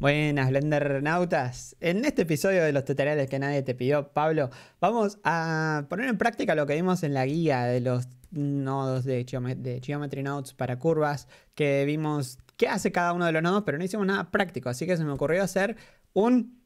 Buenas, Blender Nautas. En este episodio de los tutoriales que nadie te pidió, Pablo, vamos a poner en práctica lo que vimos en la guía de los nodos de, Geometry Nodes para curvas, que vimos qué hace cada uno de los nodos, pero no hicimos nada práctico, así que se me ocurrió hacer un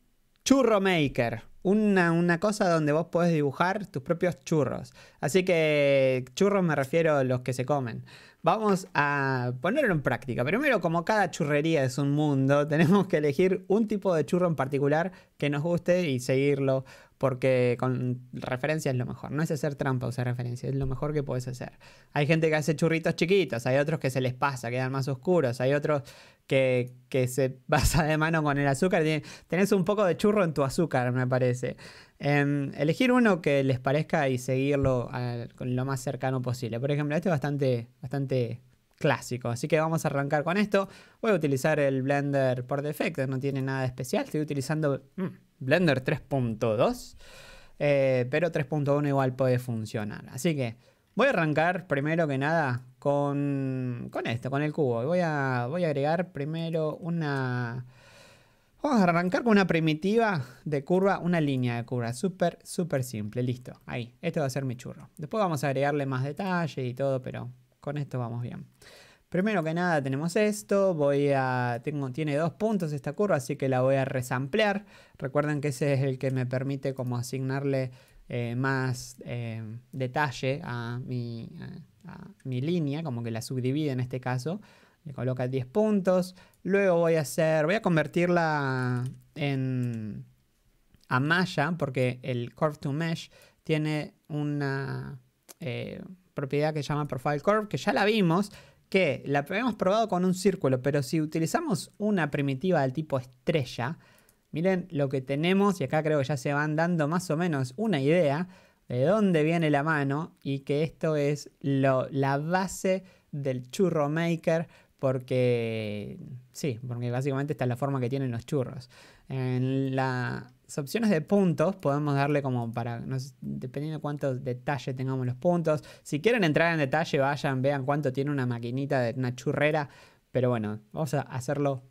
churro maker, una, una, cosa donde vos podés dibujar tus propios churros. Así que churros me refiero a los que se comen. Vamos a ponerlo en práctica. Primero, como cada churrería es un mundo, tenemos que elegir un tipo de churro en particular que nos guste y seguirlo, porque con referencia es lo mejor. No es hacer trampa usar referencia, es lo mejor que puedes hacer. Hay gente que hace churritos chiquitos, hay otros que se les pasa, quedan más oscuros, hay otros que, se pasa de mano con el azúcar. Tenés un poco de churro en tu azúcar, me parece elegir uno que les parezca y seguirlo con lo más cercano posible. Por ejemplo, este es bastante, bastante clásico, así que vamos a arrancar con esto. Voy a utilizar el Blender por defecto, no tiene nada especial. Estoy utilizando mm, Blender 3.2, eh, pero 3.1 igual puede funcionar. Así que voy a arrancar primero que nada con, esto, con el cubo. Voy a, voy a agregar primero una Vamos a arrancar con una primitiva de curva, una línea de curva, súper, súper simple, listo. Ahí, esto va a ser mi churro. Después vamos a agregarle más detalle y todo, pero con esto vamos bien. Primero que nada tenemos esto, voy a, tiene dos puntos esta curva, así que la voy a resamplear. Recuerden que ese es el que me permite como asignarle eh, más eh, detalle a mi, a mi línea, como que la subdivide en este caso le coloca 10 puntos. Luego voy a hacer, voy a convertirla en a malla, porque el curve to mesh tiene una eh, propiedad que se llama profile curve, que ya la vimos, que la hemos probado con un círculo, pero si utilizamos una primitiva del tipo estrella, miren lo que tenemos, y acá creo que ya se van dando más o menos una idea de dónde viene la mano y que esto es la base del churro maker porque sí, porque básicamente esta es la forma que tienen los churros. En las opciones de puntos podemos darle como para, dependiendo de cuántos detalles tengamos los puntos. Si quieren entrar en detalle, vayan, vean cuánto tiene una maquinita de una churrera, pero bueno, vamos a hacerlo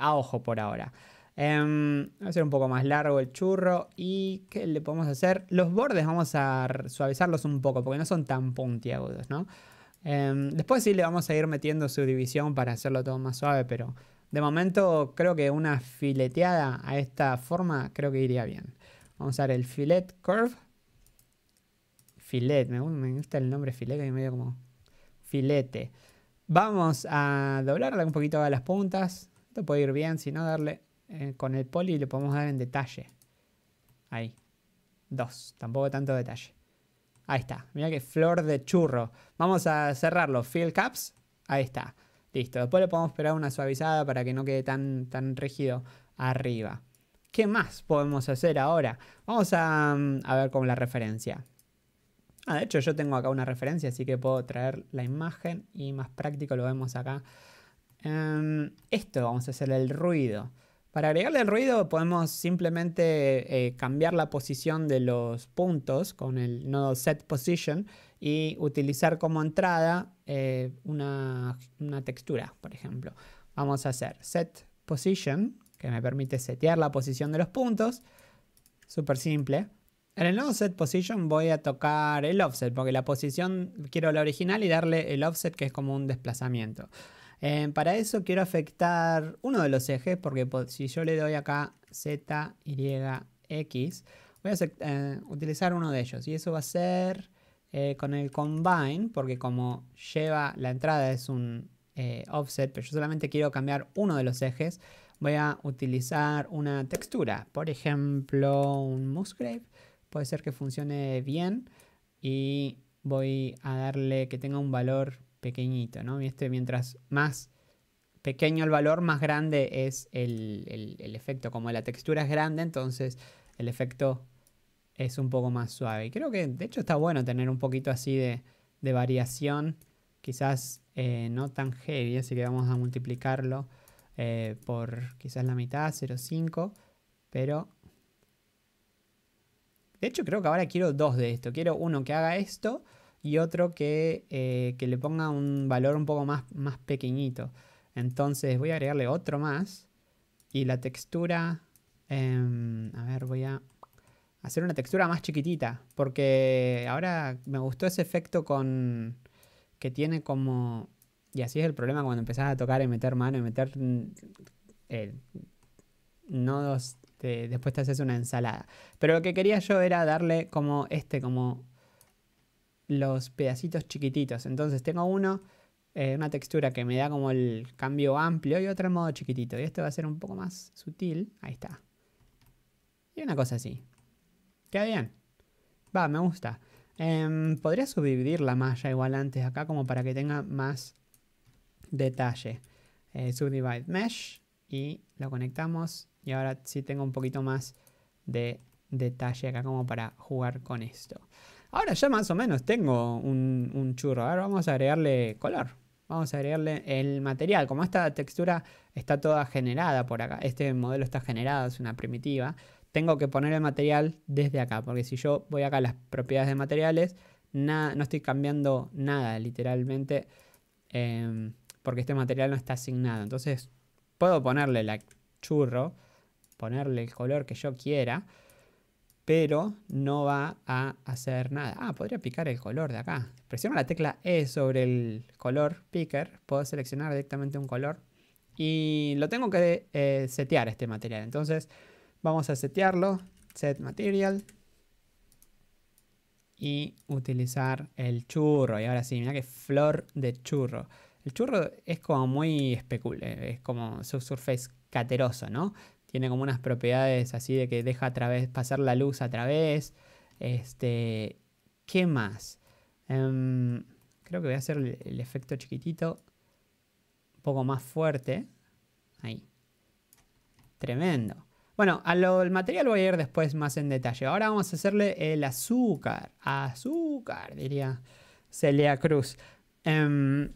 a ojo por ahora. Um, a hacer un poco más largo el churro y ¿qué le podemos hacer? Los bordes vamos a suavizarlos un poco porque no son tan puntiagudos, ¿no? Em, después sí le vamos a ir metiendo su división para hacerlo todo más suave, pero de momento creo que una fileteada a esta forma creo que iría bien. Vamos a usar el filet curve. Filet, me, gusta el nombre filete que me medio como filete. Vamos a doblarle un poquito a las puntas. Esto puede ir bien, si no darle eh, con el poli y le podemos dar en detalle. Ahí. Dos, tampoco tanto detalle. Ahí está. Mira qué flor de churro. Vamos a cerrarlo. Fill caps. Ahí está. Listo. Después le podemos pegar una suavizada para que no quede tan, rígido arriba. ¿Qué más podemos hacer ahora? Vamos mm, a, ver con la referencia. Ah, de hecho yo tengo acá una referencia, así que puedo traer la imagen y más práctico lo vemos acá. Em, esto vamos a hacer el ruido. Para agregarle el ruido podemos simplemente eh, cambiar la posición de los puntos con el nodo Set Position y utilizar como entrada eh, una, una, textura, por ejemplo. Vamos a hacer Set Position, que me permite setear la posición de los puntos. Súper simple. En el nodo Set Position voy a tocar el offset, porque la posición quiero la original y darle el offset que es como un desplazamiento. Eh, para eso quiero afectar uno de los ejes, porque si yo le doy acá Z, Y, X, voy a eh, utilizar uno de ellos. Y eso va a ser eh, con el combine, porque como lleva la entrada es un offset, pero yo solamente quiero cambiar uno de los ejes, voy a utilizar una textura. Por ejemplo, un Musgrave. Puede ser que funcione bien. Y voy a darle que tenga un valor pequeñito, ¿no? Este, mientras más pequeño el valor, más grande es el, efecto. Como la textura es grande, entonces el efecto es un poco más suave. Y creo que de hecho está bueno tener un poquito así de, variación, quizás eh, no tan heavy, así que vamos a multiplicarlo eh, por quizás la mitad, 0,5, pero... De hecho creo que ahora quiero dos de esto, quiero uno que haga esto y otro eh, que, le ponga un valor un poco más, más pequeñito. Entonces voy a agregarle otro más y la textura, em, a ver, voy a hacer una textura más chiquitita porque ahora me gustó ese efecto con que tiene como y así es el problema cuando empezás a tocar y meter mano y meter mm, nodos, después te haces una ensalada. Pero lo que quería yo era darle como este, como los pedacitos chiquititos. Entonces tengo uno, eh, una textura que me da como el cambio amplio y otro en modo chiquitito. Y este va a ser un poco más sutil. Ahí está. Y una cosa así. Queda bien. Va, me gusta. Em, podría subdividir la malla igual antes acá como para que tenga más detalle. Eh, subdivide mesh y lo conectamos. Y ahora sí tengo un poquito más de detalle acá como para jugar con esto. Ahora ya más o menos tengo un, churro. ahora vamos a agregarle color. Vamos a agregarle el material. Como esta textura está toda generada por acá, este modelo está generado, es una primitiva, tengo que poner el material desde acá. Porque si yo voy acá a las propiedades de materiales, no estoy cambiando nada, literalmente, em, porque este material no está asignado. Entonces, puedo ponerle el churro, ponerle el color que yo quiera pero no va a hacer nada. Ah, podría picar el color de acá. Presiono la tecla E sobre el color picker, puedo seleccionar directamente un color y lo tengo que eh, setear este material. Entonces vamos a setearlo, set material y utilizar el churro. Y ahora sí, mira que flor de churro. El churro es como muy especul, eh, es como subsurface cateroso, ¿no? tiene como unas propiedades así de que deja a través, pasar la luz a través. Este, ¿Qué más? Em, creo que voy a hacer el, efecto chiquitito, un poco más fuerte. Ahí. Tremendo. Bueno, al material voy a ir después más en detalle. Ahora vamos a hacerle el azúcar. Azúcar, diría Celia Cruz. Em,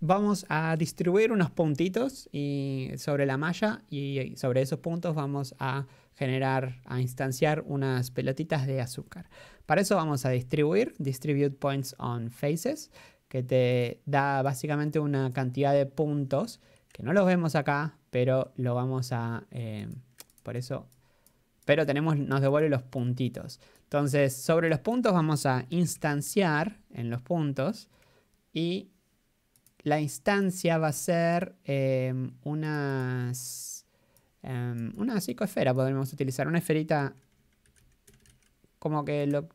Vamos a distribuir unos puntitos y, sobre la malla y sobre esos puntos vamos a generar, a instanciar unas pelotitas de azúcar. Para eso vamos a distribuir, distribute points on faces, que te da básicamente una cantidad de puntos que no los vemos acá, pero lo vamos a... Eh, por eso... Pero tenemos, nos devuelve los puntitos. Entonces, sobre los puntos vamos a instanciar en los puntos y la instancia va a ser em, em, una psicoesfera, podemos utilizar, una esferita como que lo,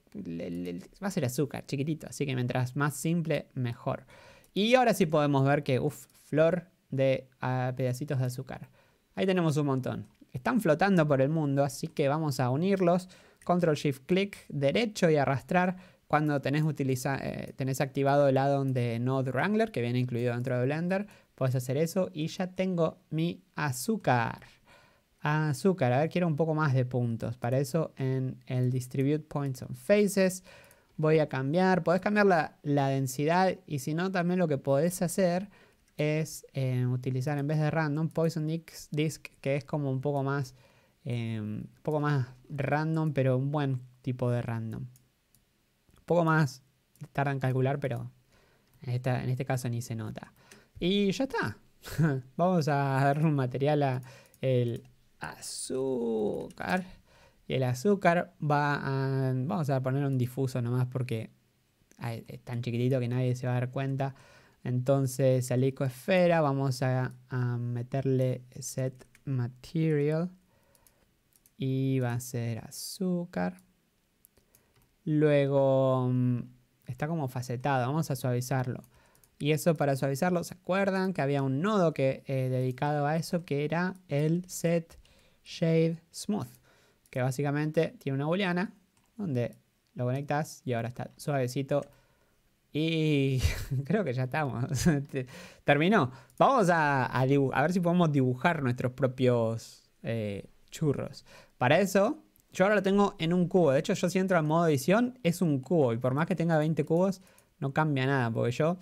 va a ser azúcar, chiquitito, así que mientras más simple, mejor. Y ahora sí podemos ver que, uff, flor de pedacitos de azúcar. Ahí tenemos un montón. Están flotando por el mundo, así que vamos a unirlos. Control Shift click derecho y arrastrar cuando eh, tenés, activado el addon de Node Wrangler, que viene incluido dentro de Blender, puedes hacer eso y ya tengo mi azúcar. Azúcar, a ver, quiero un poco más de puntos. Para eso en el Distribute Points on Faces voy a cambiar. Podés cambiar la, densidad y si no, también lo que podés hacer es eh, utilizar en vez de random Poison Disk, que es como un poco más, eh, un poco más random, pero un buen tipo de random poco más tarda en calcular, pero en, este caso ni se nota. Y ya está. Vamos a darle un material a el azúcar. Y el azúcar va a... Vamos a poner un difuso nomás porque es tan chiquitito que nadie se va a dar cuenta. Entonces al esfera vamos a, a, meterle set material y va a ser azúcar. Luego mm, está como facetado, vamos a suavizarlo. Y eso para suavizarlo, ¿se acuerdan que había un nodo que, eh, dedicado a eso que era el set shade smooth? Que básicamente tiene una booleana donde lo conectas y ahora está suavecito. Y creo que ya estamos. Terminó. Vamos a, a, ver si podemos dibujar nuestros propios eh, churros. Para eso yo ahora lo tengo en un cubo. De hecho, yo si entro al modo edición, es un cubo. Y por más que tenga 20 cubos, no cambia nada. Porque yo.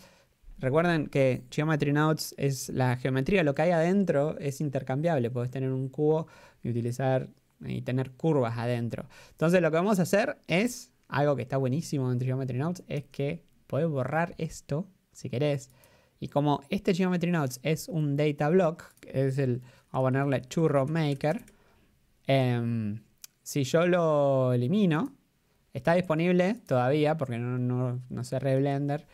Recuerden que Geometry Notes es la geometría. Lo que hay adentro es intercambiable. Podés tener un cubo y utilizar. y tener curvas adentro. Entonces, lo que vamos a hacer es. Algo que está buenísimo en Geometry Notes es que podés borrar esto si querés. Y como este Geometry Notes es un data block, es el, a ponerle churro maker, eh, si yo lo elimino, está disponible todavía porque no, no, Reblender,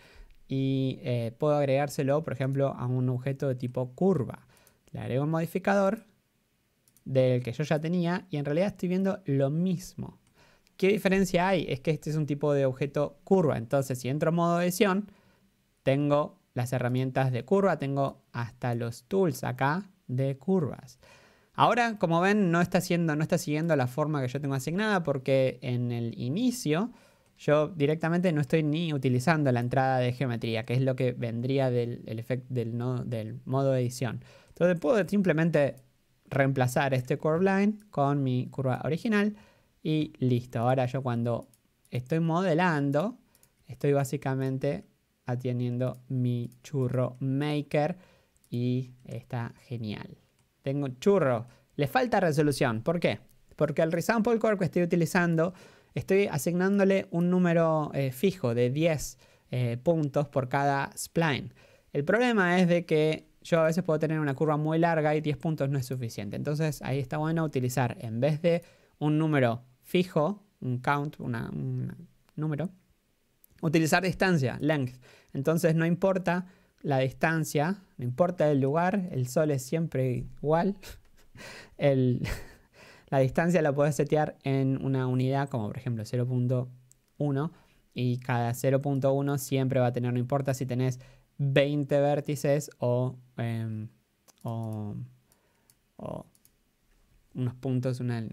y eh, puedo agregárselo, por ejemplo, a un objeto de tipo curva. Le agrego un modificador del que yo ya tenía y en realidad estoy viendo lo mismo. ¿Qué diferencia hay? Es que este es un tipo de objeto curva. Entonces, si entro en modo edición, tengo las herramientas de curva, tengo hasta los tools acá de curvas. Ahora, como ven, no está, no está siguiendo la forma que yo tengo asignada porque en el inicio yo directamente no estoy ni utilizando la entrada de geometría, que es lo que vendría del, el del, del modo de edición. Entonces puedo simplemente reemplazar este curve line con mi curva original y listo. Ahora yo cuando estoy modelando, estoy básicamente atendiendo mi churro maker y está genial tengo churro. Le falta resolución. ¿Por qué? Porque el resample core que estoy utilizando, estoy asignándole un número eh, fijo de 10 eh, puntos por cada spline. El problema es de que yo a veces puedo tener una curva muy larga y 10 puntos no es suficiente. Entonces ahí está bueno utilizar, en vez de un número fijo, un count, un número, utilizar distancia, length. Entonces no importa la distancia, no importa el lugar, el sol es siempre igual. la distancia la puedes setear en una unidad como por ejemplo 0.1 y cada 0.1 siempre va a tener, no importa si tenés 20 vértices em, o, unos puntos, unas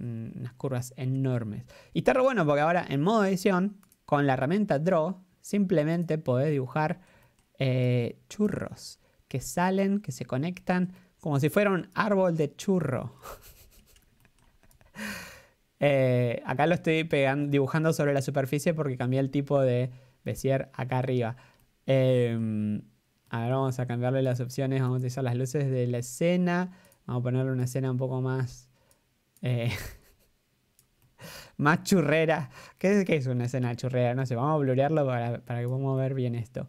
curvas enormes. Y está bueno porque ahora en modo edición, con la herramienta Draw, simplemente podés dibujar eh, churros que salen, que se conectan, como si fuera un árbol de churro. Eh, acá lo estoy pegando, dibujando sobre la superficie porque cambié el tipo de besier acá arriba. Em, a ver, vamos a cambiarle las opciones, vamos a utilizar las luces de la escena, vamos a ponerle una escena un poco más... Eh, más churrera. ¿Qué es, una escena churrera? No sé, vamos a blurearlo para que podamos ver bien esto.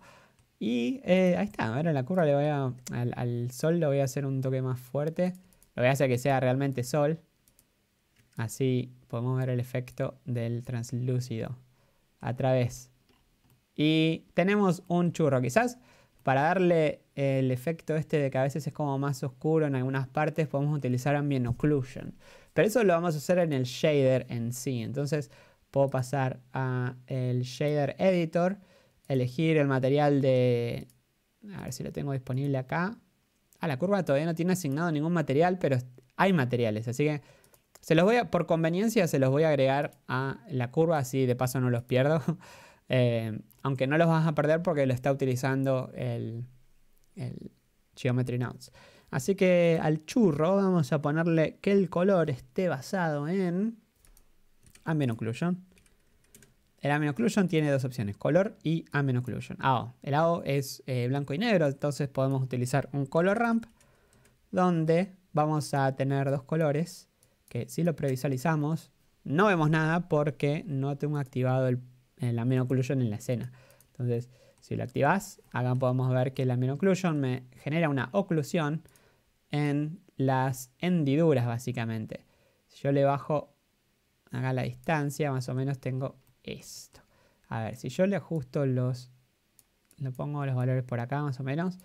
Y eh, ahí está, ahora en la curva le voy a, al, sol le voy a hacer un toque más fuerte. Lo voy a hacer que sea realmente sol. Así podemos ver el efecto del translúcido a través. Y tenemos un churro, quizás para darle el efecto este de que a veces es como más oscuro en algunas partes, podemos utilizar ambient occlusion. Pero eso lo vamos a hacer en el shader en sí. Entonces puedo pasar al shader editor elegir el material de... A ver si lo tengo disponible acá. Ah, la curva todavía no tiene asignado ningún material, pero hay materiales, así que se los voy a, por conveniencia se los voy a agregar a la curva, así de paso no los pierdo. Eh, aunque no los vas a perder porque lo está utilizando el, el Geometry Notes. Así que al churro vamos a ponerle que el color esté basado en Ambient ah, Occlusion. El Occlusion tiene dos opciones, color y Occlusion, AO. El AO es eh, blanco y negro, entonces podemos utilizar un color ramp donde vamos a tener dos colores que si lo previsualizamos no vemos nada porque no tengo activado el, Amino Occlusion en la escena. Entonces, si lo activas, acá podemos ver que el Occlusion me genera una oclusión en las hendiduras básicamente. Si yo le bajo acá la distancia, más o menos tengo esto. A ver, si yo le ajusto los... Lo pongo los valores por acá más o menos.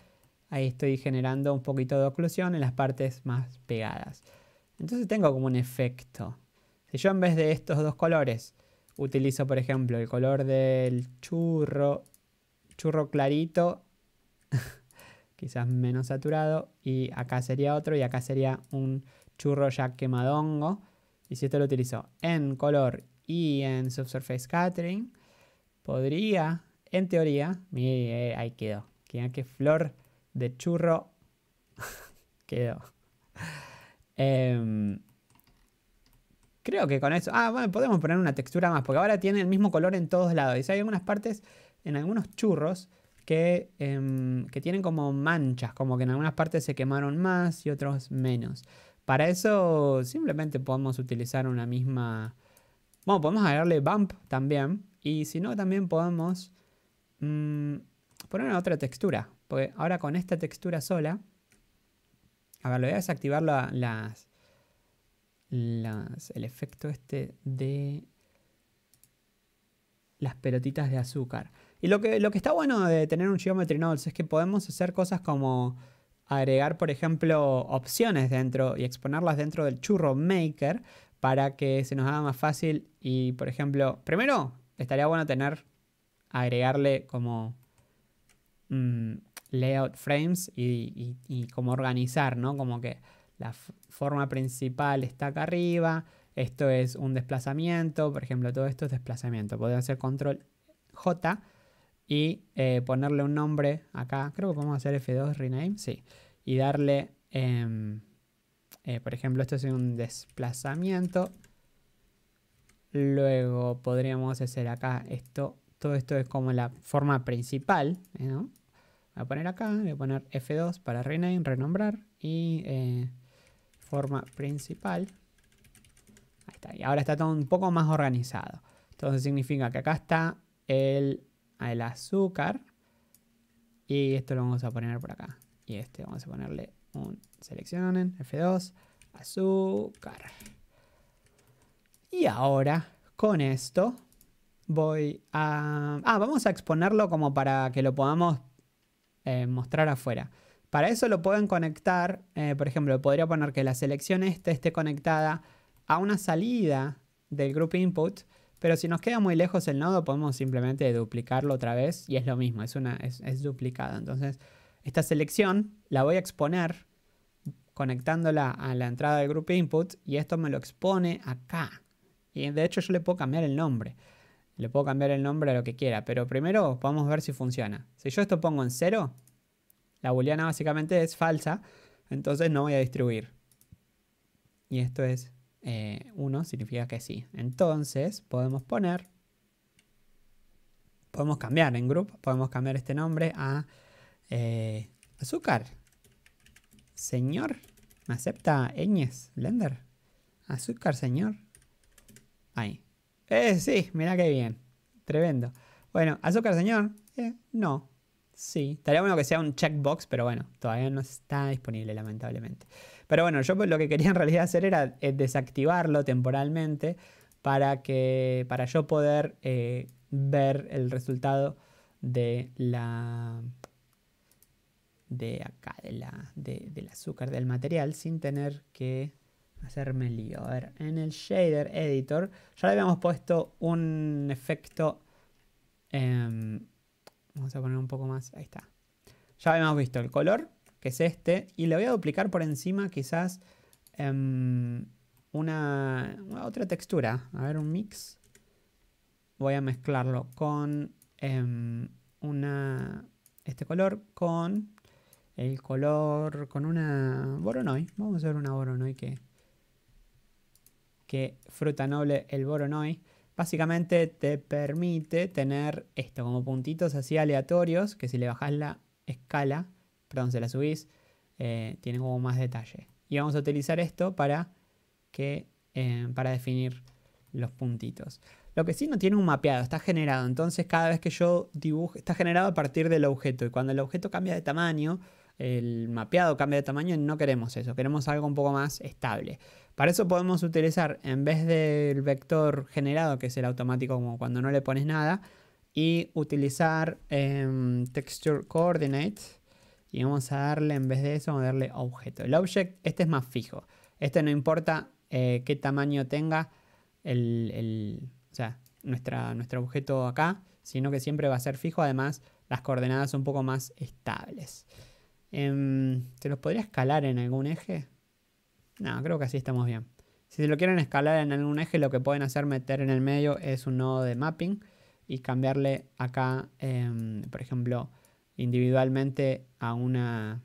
Ahí estoy generando un poquito de oclusión en las partes más pegadas. Entonces tengo como un efecto. Si yo en vez de estos dos colores utilizo, por ejemplo, el color del churro, churro clarito, quizás menos saturado, y acá sería otro, y acá sería un churro ya quemadongo. Y si esto lo utilizo en color y en subsurface scattering, podría, en teoría, miren eh, ahí quedó. Quedó que flor de churro quedó. Em, creo que con eso... Ah, bueno, podemos poner una textura más, porque ahora tiene el mismo color en todos lados. Y hay algunas partes, en algunos churros, que, em, que, tienen como manchas, como que en algunas partes se quemaron más y otros menos. Para eso simplemente podemos utilizar una misma bueno, podemos agregarle bump también. Y si no, también podemos mmm, poner otra textura. Porque ahora con esta textura sola... A ver, lo voy a desactivar las, el efecto este de las pelotitas de azúcar. Y lo que, lo que está bueno de tener un Geometry Nodes es que podemos hacer cosas como agregar, por ejemplo, opciones dentro y exponerlas dentro del churro maker para que se nos haga más fácil y, por ejemplo, primero estaría bueno tener, agregarle como mm, layout frames y, como organizar, ¿no? Como que la forma principal está acá arriba, esto es un desplazamiento, por ejemplo, todo esto es desplazamiento. Podemos hacer control J y eh, ponerle un nombre acá, creo que podemos hacer F2 rename, sí, y darle... Em, eh, por ejemplo, esto es un desplazamiento. Luego podríamos hacer acá esto. Todo esto es como la forma principal. Eh, voy a poner acá, voy a poner F2 para rename, renombrar. Y eh, forma principal. Ahí está. Y ahora está todo un poco más organizado. Entonces significa que acá está el, el azúcar. Y esto lo vamos a poner por acá. Y este vamos a ponerle un Seleccionen, F2, azúcar. Y ahora, con esto, voy a... Ah, vamos a exponerlo como para que lo podamos eh, mostrar afuera. Para eso lo pueden conectar, eh, por ejemplo, podría poner que la selección esta esté conectada a una salida del group input, pero si nos queda muy lejos el nodo podemos simplemente duplicarlo otra vez y es lo mismo, es, una, es, es duplicado. Entonces, esta selección la voy a exponer conectándola a la entrada del grupo input y esto me lo expone acá. Y de hecho yo le puedo cambiar el nombre. Le puedo cambiar el nombre a lo que quiera, pero primero vamos a ver si funciona. Si yo esto pongo en cero, la booleana básicamente es falsa, entonces no voy a distribuir. Y esto es 1, eh, significa que sí. Entonces podemos poner, podemos cambiar en group, podemos cambiar este nombre a eh, azúcar. Señor ¿Me acepta Eñez Blender? Azúcar, señor. Ahí. Eh, sí, mirá qué bien. Tremendo. Bueno, azúcar, señor. Eh, no. Sí, estaría bueno que sea un checkbox, pero bueno, todavía no está disponible, lamentablemente. Pero bueno, yo lo que quería en realidad hacer era eh, desactivarlo temporalmente para que para yo poder eh, ver el resultado de la de acá, la, del azúcar del material, sin tener que hacerme lío. A ver, en el shader editor ya le habíamos puesto un efecto... Em, vamos a poner un poco más, ahí está. Ya habíamos visto el color, que es este, y le voy a duplicar por encima quizás em, una, otra textura. A ver, un mix. Voy a mezclarlo con em, una, este color con el color con una Boronoi. Vamos a ver una Boronoi que, que fruta noble el Boronoi. Básicamente te permite tener esto como puntitos así aleatorios que si le bajas la escala, perdón, se la subís, eh, tiene como más detalle. Y vamos a utilizar esto para, que, eh, para definir los puntitos. Lo que sí no tiene un mapeado, está generado. Entonces cada vez que yo dibujo, está generado a partir del objeto. Y cuando el objeto cambia de tamaño, el mapeado cambia de tamaño, no queremos eso, queremos algo un poco más estable. Para eso podemos utilizar, en vez del vector generado, que es el automático como cuando no le pones nada, y utilizar em, texture coordinate, y vamos a darle, en vez de eso, vamos a darle objeto. El object, este es más fijo, este no importa eh, qué tamaño tenga el, nuestra, nuestro objeto acá, sino que siempre va a ser fijo, además las coordenadas son un poco más estables. Em, ¿Se los podría escalar en algún eje? No, creo que así estamos bien. Si se lo quieren escalar en algún eje, lo que pueden hacer meter en el medio es un nodo de mapping y cambiarle acá, em, por ejemplo, individualmente a una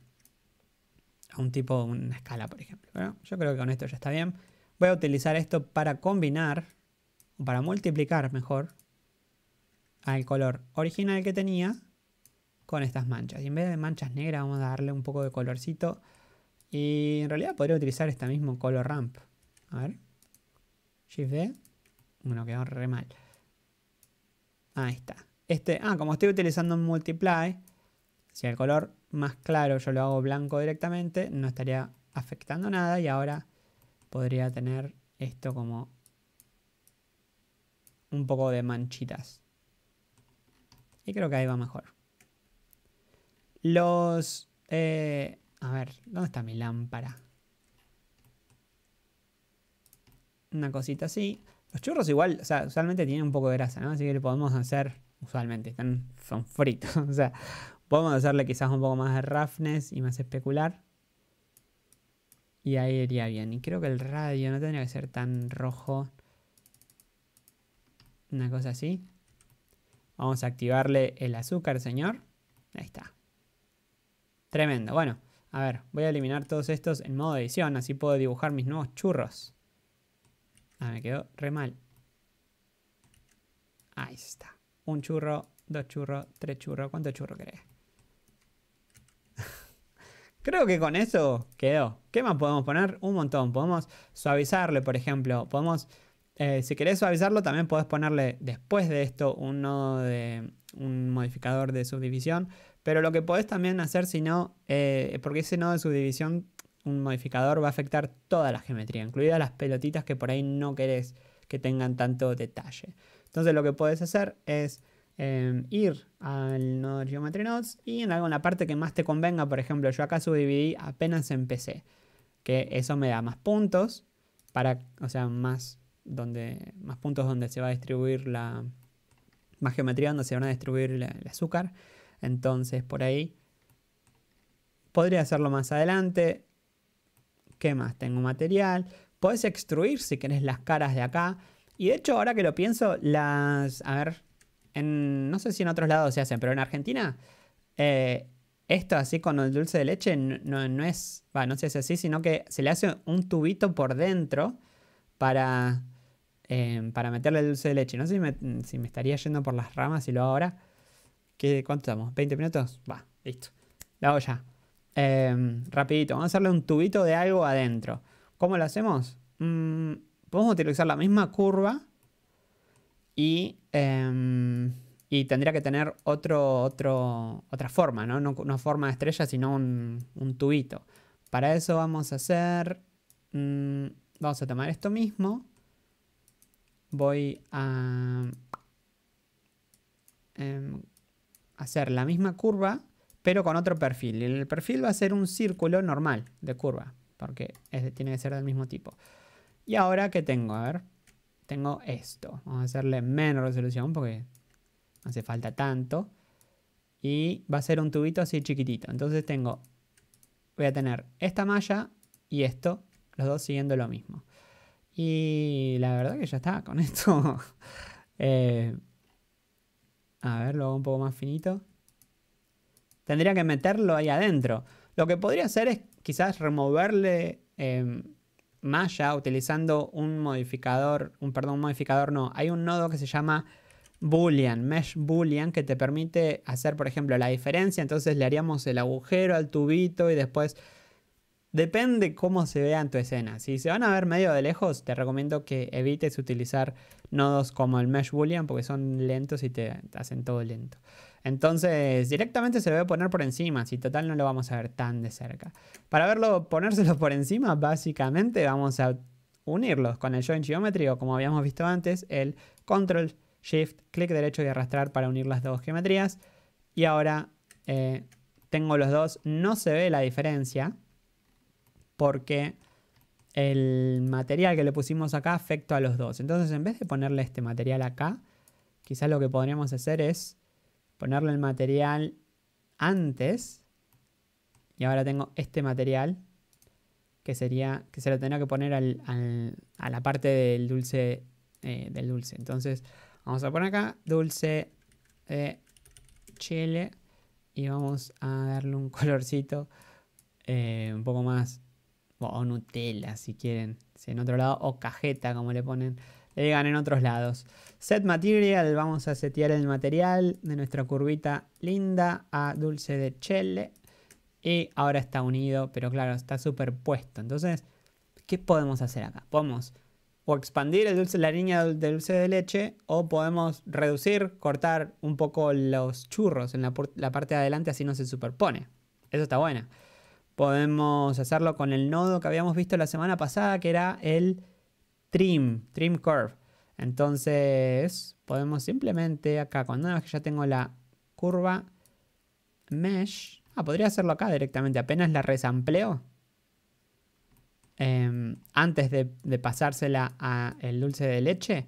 a un tipo, una escala, por ejemplo. Bueno, yo creo que con esto ya está bien. Voy a utilizar esto para combinar, o para multiplicar mejor, al color original que tenía con estas manchas. Y en vez de manchas negras vamos a darle un poco de colorcito. Y en realidad podría utilizar este mismo color ramp. A ver. Shift D. Bueno, quedó re mal. Ahí está. Este, ah, como estoy utilizando un multiply, si el color más claro yo lo hago blanco directamente, no estaría afectando nada y ahora podría tener esto como un poco de manchitas. Y creo que ahí va mejor. Los... Eh, a ver, ¿dónde está mi lámpara? Una cosita así. Los churros igual, o sea, usualmente tienen un poco de grasa, ¿no? Así que le podemos hacer, usualmente, están, son fritos. o sea, podemos hacerle quizás un poco más de roughness y más especular. Y ahí iría bien. Y creo que el radio no tendría que ser tan rojo. Una cosa así. Vamos a activarle el azúcar, señor. Ahí está. Tremendo. Bueno, a ver, voy a eliminar todos estos en modo edición, así puedo dibujar mis nuevos churros. Ah, me quedó re mal. Ahí está. Un churro, dos churros, tres churros. ¿Cuánto churro querés? Creo que con eso quedó. ¿Qué más podemos poner? Un montón. Podemos suavizarle, por ejemplo. Podemos, eh, si querés suavizarlo, también podés ponerle después de esto un nodo de un modificador de subdivisión pero lo que podés también hacer, si no, eh, porque ese nodo de subdivisión, un modificador, va a afectar toda la geometría, incluidas las pelotitas que por ahí no querés que tengan tanto detalle. Entonces lo que podés hacer es eh, ir al nodo Geometry Nodes y en la, parte que más te convenga, por ejemplo, yo acá subdividí apenas empecé, que eso me da más puntos, para, o sea, más, donde, más puntos donde se va a distribuir la, más geometría donde se van a distribuir el azúcar. Entonces, por ahí. Podría hacerlo más adelante. ¿Qué más? Tengo material. Puedes extruir si querés las caras de acá. Y de hecho, ahora que lo pienso, las... A ver, no sé si en otros lados se hacen, pero en Argentina, eh, esto así con el dulce de leche no, no es, Va, no se hace así, sino que se le hace un tubito por dentro para, eh, para meterle el dulce de leche. No sé si me, si me, estaría yendo por las ramas si lo hago ahora, ¿Qué, ¿Cuánto estamos? ¿20 minutos? Va, listo. La olla, ya. Em, rapidito, vamos a hacerle un tubito de algo adentro. ¿Cómo lo hacemos? Mm, podemos utilizar la misma curva y, em, y tendría que tener otro, otro, otra forma, ¿no? No una forma de estrella, sino un, tubito. Para eso vamos a hacer... Mm, vamos a tomar esto mismo. Voy a... Em, hacer la misma curva, pero con otro perfil. Y el perfil va a ser un círculo normal de curva, porque tiene que ser del mismo tipo. Y ahora, ¿qué tengo? A ver, tengo esto. Vamos a hacerle menos resolución porque no hace falta tanto. Y va a ser un tubito así chiquitito. Entonces tengo, voy a tener esta malla y esto, los dos siguiendo lo mismo. Y la verdad que ya está con esto. eh, a ver, lo hago un poco más finito. Tendría que meterlo ahí adentro. Lo que podría hacer es quizás removerle em, malla utilizando un modificador, un perdón, un modificador no. Hay un nodo que se llama boolean, mesh boolean, que te permite hacer, por ejemplo, la diferencia. Entonces le haríamos el agujero al tubito y después Depende cómo se vea en tu escena. Si se van a ver medio de lejos, te recomiendo que evites utilizar nodos como el Mesh Boolean porque son lentos y te hacen todo lento. Entonces, directamente se lo a poner por encima, si total no lo vamos a ver tan de cerca. Para verlo, ponérselo por encima, básicamente vamos a unirlos con el Join Geometry o como habíamos visto antes, el Control, Shift, clic derecho y arrastrar para unir las dos geometrías. Y ahora eh, tengo los dos, no se ve la diferencia porque el material que le pusimos acá afecta a los dos. Entonces en vez de ponerle este material acá, quizás lo que podríamos hacer es ponerle el material antes y ahora tengo este material que sería que se lo tenía que poner al, a la parte del dulce eh, del dulce entonces vamos a poner acá dulce de eh, chile y vamos a darle un colorcito eh, un poco más o Nutella si quieren, en otro lado, o cajeta como le ponen, le digan en otros lados. Set material, vamos a setear el material de nuestra curvita linda a dulce de chelle. Y ahora está unido, pero claro, está superpuesto. Entonces, ¿qué podemos hacer acá? Podemos o expandir el dulce, la línea de dulce de leche o podemos reducir, cortar un poco los churros en la, la parte de adelante así no se superpone. Eso está bueno. Podemos hacerlo con el nodo que habíamos visto la semana pasada, que era el trim, trim curve. Entonces podemos simplemente acá, cuando una que ya tengo la curva mesh, ah, podría hacerlo acá directamente, apenas la resampleo. Em, antes de, de pasársela al dulce de leche,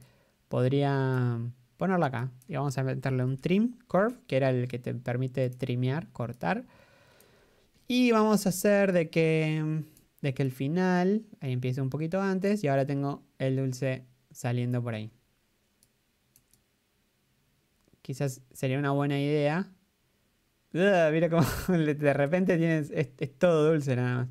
podría ponerla acá. Y vamos a meterle un trim curve, que era el que te permite trimear, cortar. Y vamos a hacer de que, que el final, ahí empiece un poquito antes y ahora tengo el dulce saliendo por ahí. Quizás sería una buena idea. mira cómo de repente tienes, es, todo dulce nada más.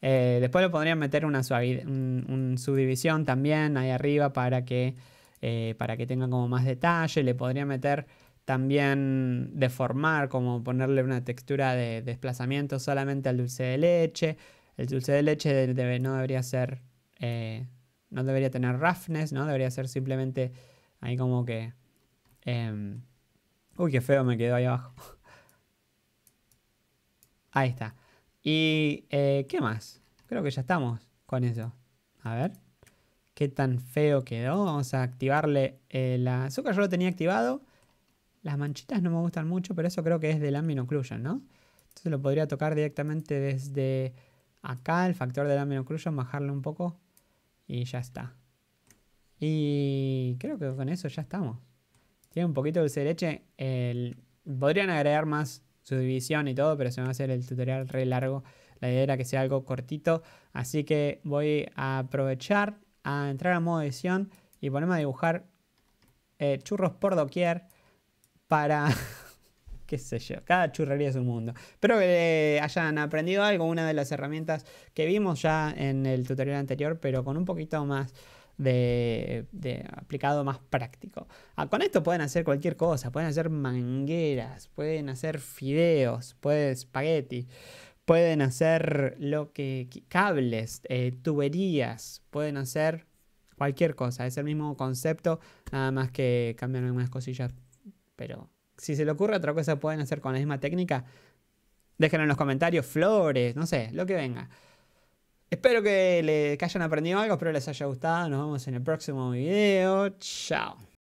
Eh, después lo podrían meter una subdivisión también ahí arriba para que, eh, para que tenga como más detalle. Le podría meter también deformar, como ponerle una textura de desplazamiento solamente al dulce de leche. El dulce de leche no debería ser, eh, no debería tener roughness, ¿no? Debería ser simplemente ahí como que... Em, uy, qué feo me quedó ahí abajo. ahí está. ¿Y eh, qué más? Creo que ya estamos con eso. A ver. ¿Qué tan feo quedó? Vamos a activarle el eh, azúcar. Yo lo tenía activado. Las manchitas no me gustan mucho, pero eso creo que es del amino occlusion, ¿no? Entonces lo podría tocar directamente desde acá, el factor del amino occlusion, bajarlo un poco y ya está. Y creo que con eso ya estamos. Tiene un poquito de dulce leche. El... Podrían agregar más subdivisión y todo, pero se me va a hacer el tutorial re largo. La idea era que sea algo cortito. Así que voy a aprovechar a entrar a modo edición y ponerme a dibujar eh, churros por doquier para, qué sé yo, cada churrería es un mundo. Espero que eh, hayan aprendido algo, una de las herramientas que vimos ya en el tutorial anterior, pero con un poquito más de, aplicado más práctico. Ah, con esto pueden hacer cualquier cosa, pueden hacer mangueras, pueden hacer fideos, pueden espagueti, pueden hacer lo que cables, eh, tuberías, pueden hacer cualquier cosa. Es el mismo concepto, nada más que cambian algunas cosillas pero si se le ocurre otra cosa pueden hacer con la misma técnica, déjenlo en los comentarios, flores, no sé, lo que venga. Espero que, que hayan aprendido algo, espero les haya gustado. Nos vemos en el próximo video. Chao.